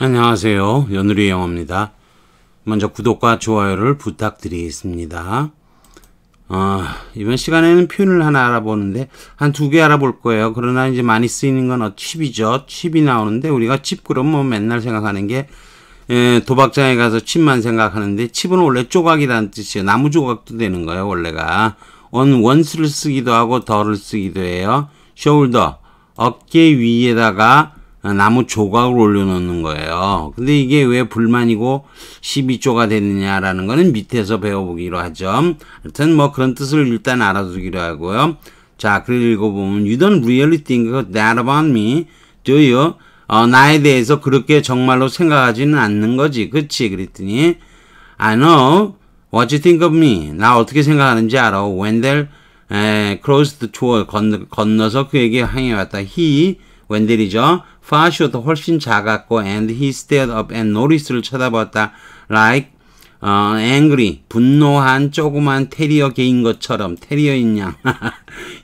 안녕하세요. 연우리 영어입니다. 먼저 구독과 좋아요를 부탁드리겠습니다. 아, 이번 시간에는 표현을 하나 알아보는데 한 두 개 알아볼 거예요. 그러나 이제 많이 쓰이는 건 어, 칩이죠. 칩이 나오는데 우리가 칩 그럼 뭐 맨날 생각하는 게 예, 도박장에 가서 칩만 생각하는데 칩은 원래 조각이라는 뜻이에요. 나무 조각도 되는 거예요, 원래가. 원 원스를 쓰기도 하고 덜를 쓰기도 해요. 숄더 어깨 위에다가 나무 조각을 올려놓는 거예요. 근데 이게 왜 불만이고 12조가 되느냐라는 거는 밑에서 배워보기로 하죠. 하여튼 뭐 그런 뜻을 일단 알아두기로 하고요. 자, 그걸 읽어보면 You don't really think that about me, do you? 어, 나에 대해서 그렇게 정말로 생각하지는 않는 거지. 그치? 그랬더니 I know what you think of me. 나 어떻게 생각하는지 알아. When t h e y crossed the s h o r 건너, 건너서 그에게 항해 왔다. He 웬들이죠. far쇼도 훨씬 작았고 and he stared up and 노리스를 쳐다봤다. like 어, angry, 분노한 조그만 테리어 개인 것처럼 테리어인 양.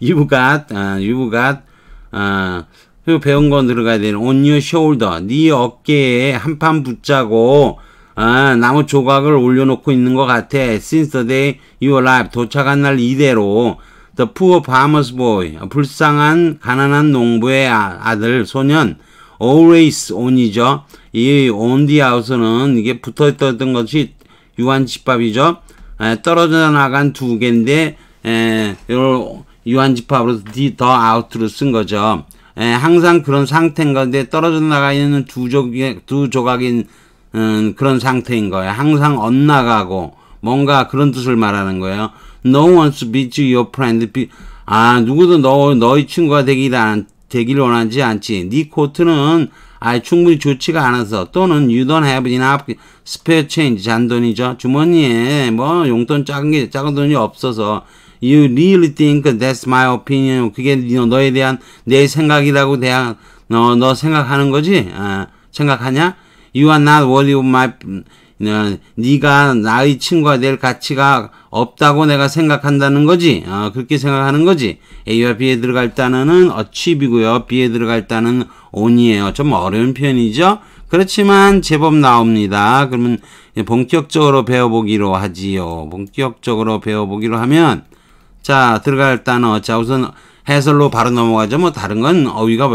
유부가 어, 유부가 어, 그 배운 거 들어가야 되는 on your shoulder, 네 어깨에 한 판 붙자고 아, 나무 조각을 올려놓고 있는 것 같아. Since the day you arrived, 도착한 날 이대로 The poor farmer's boy, 불쌍한 가난한 농부의 아, 아들, 소년, always on이죠. 이 on the house는 이게 붙어있던 것이 유한집합이죠. 에, 떨어져 나간 두 개인데 에, 이 유한집합으로 the, the out로 쓴 거죠. 에, 항상 그런 상태인 건데 떨어져 나가 있는 두, 조개, 두 조각인 음, 그런 상태인 거예요. 항상 엇나가고 뭔가 그런 뜻을 말하는 거예요. No one wants to be your friend. Be, 아, 누구도 너, 너의 친구가 되길, 안, 되길 원하지 않지. 네 코트는 아 충분히 좋지가 않아서 또는 you don't have enough spare change 잔돈이죠. 주머니에 뭐 용돈 작은 게 작은 돈이 없어서 you really think that's my opinion. 그게 너에 대한 내 생각이라고 대한 너, 너 생각하는 거지? 아, 생각하냐? You are not worthy of my 네, 네가 나의 친구가 될 가치가 없다고 내가 생각한다는 거지. 어, 그렇게 생각하는 거지. A와 B에 들어갈 단어는 achieve이고요. B에 들어갈 단어는 on이에요. 좀 어려운 표현이죠. 그렇지만 제법 나옵니다. 그러면 본격적으로 배워보기로 하지요. 본격적으로 배워보기로 하면 자 들어갈 단어 자 우선 해설로 바로 넘어가죠. 뭐 다른 건 어휘가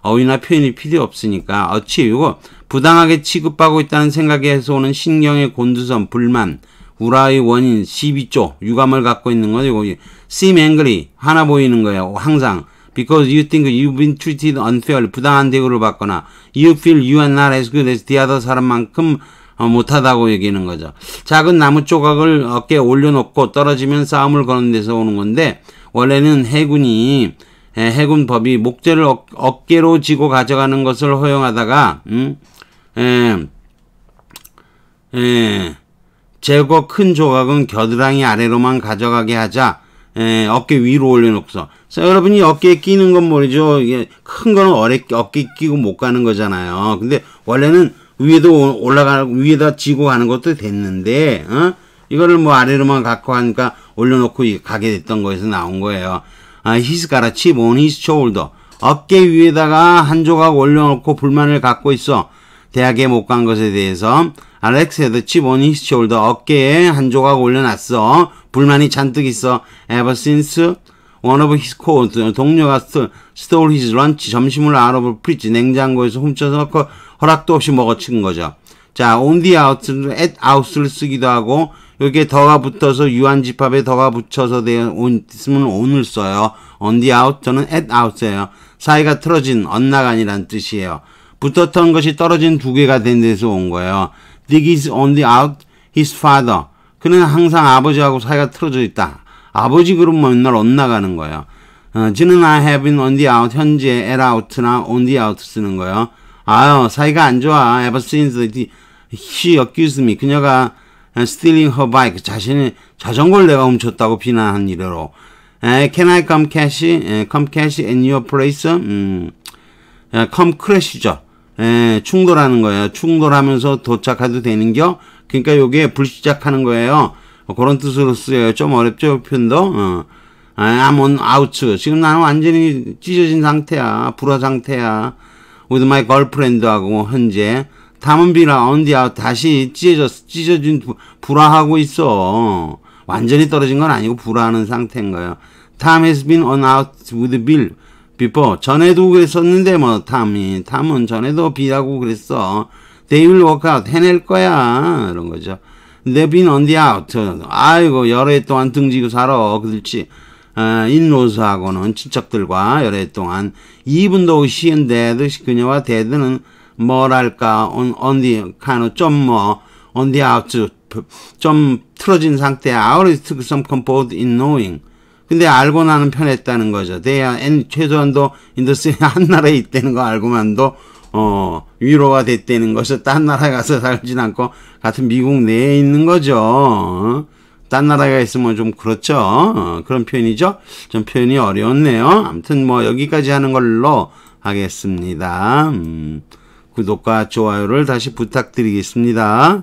어휘나 표현이 필요 없으니까 어치이고 부당하게 취급하고 있다는 생각에서 오는 신경의 곤두선, 불만, 우라의 원인, 12조, 유감을 갖고 있는 건 이거 seem angry, 화나 보이는 거예요. 항상 because you think you've been treated unfairly, 부당한 대우를 받거나 you feel you are not as good as the other 사람만큼 어, 못하다고 여기는 거죠. 작은 나무 조각을 어깨에 올려놓고 떨어지면 싸움을 거는 데서 오는 건데 원래는 해군이 해군 법이 목재를 어, 깨로 지고 가져가는 것을 허용하다가 음, 에, 예. 에, 예. 제거 큰 조각은 겨드랑이 아래로만 가져가게 하자. 에, 예, 어깨 위로 올려놓고서. 자, 여러분이 어깨에 끼는 건 모르죠. 이게 큰 거는 어레, 어깨 끼고 못 가는 거잖아요. 근데 원래는 위에도 올라가, 위에다 지고 가는 것도 됐는데, 어? 이거를 뭐 아래로만 갖고 하니까 올려놓고 가게 됐던 거에서 나온 거예요. 아, 히스 가라 칩, 온 히스 숄더. 어깨 위에다가 한 조각 올려놓고 불만을 갖고 있어. 대학에 못 간 것에 대해서 알렉스 에도 치보니 스 숄더 어깨에 한 조각 올려놨어. 불만이 잔뜩 있어. Ever since one of his c o d e 동료가 stole his lunch 점심을 out of fridge 냉장고에서 훔쳐서 넣고 그 허락도 없이 먹어친 거죠. 자, on the out, at out를 쓰기도 하고 여기에 더가 붙어서 유한집합에 더가 붙여서 온, 쓰면 on을 써요. on the out 저는 at out예요. 사이가 틀어진 엇나간이란 뜻이에요. 붙었던 것이 떨어진 두 개가 된 데서 온 거예요. Dick is on the out his father. 그는 항상 아버지하고 사이가 틀어져 있다. 아버지 그룹 맨날 엇나가는 거예요. 어, 지는 I have been on the out 현재 at out나 on the out 쓰는 거예요. 아유 사이가 안 좋아. Ever since the, she accused me. 그녀가 stealing her bike 자신의 자전거를 내가 훔쳤다고 비난한 이래로. 에, can I come cash? 에, come cash in your place? 음, 에, come crash죠. 예, 충돌하는 거예요. 충돌하면서 도착해도 되는겨? 그러니까 요게 불시작하는 거예요. 그런 뜻으로 쓰여요. 좀 어렵죠, 표현도. 어. I'm on out. 지금 나는 완전히 찢어진 상태야. 불화 상태야. with my girlfriend하고 뭐, 현재. 다음은 비라 on the out. 다시 찢어졌, 찢어진, 불화하고 있어. 완전히 떨어진 건 아니고 불화하는 상태인 거예요. Tom has been on out with Bill. before 전에도 그랬었는데 뭐 time이 time은 전에도 be라고 그랬어 they will work out 해낼 거야 이런 거죠 they've been on the out 아이고 여러 해 동안 등지고 살아 그들지 아, 인로스하고는 친척들과 여러 해 동안 이분도 시인데 그녀와 데드는 뭐랄까 on, on the kind of 좀뭐 on the out 좀 틀어진 상태 out is some comfort in knowing 근데 알고 나는 편했다는 거죠. 대야 최소한도 인더스트리 한 나라에 있다는 거 알고만도 어 위로가 됐다는 것을 딴 나라에 가서 살진 않고 같은 미국 내에 있는 거죠. 딴 나라가 있으면 좀 그렇죠. 어, 그런 표현이죠. 좀 표현이 어려웠네요. 아무튼 뭐 여기까지 하는 걸로 하겠습니다. 음, 구독과 좋아요를 다시 부탁드리겠습니다.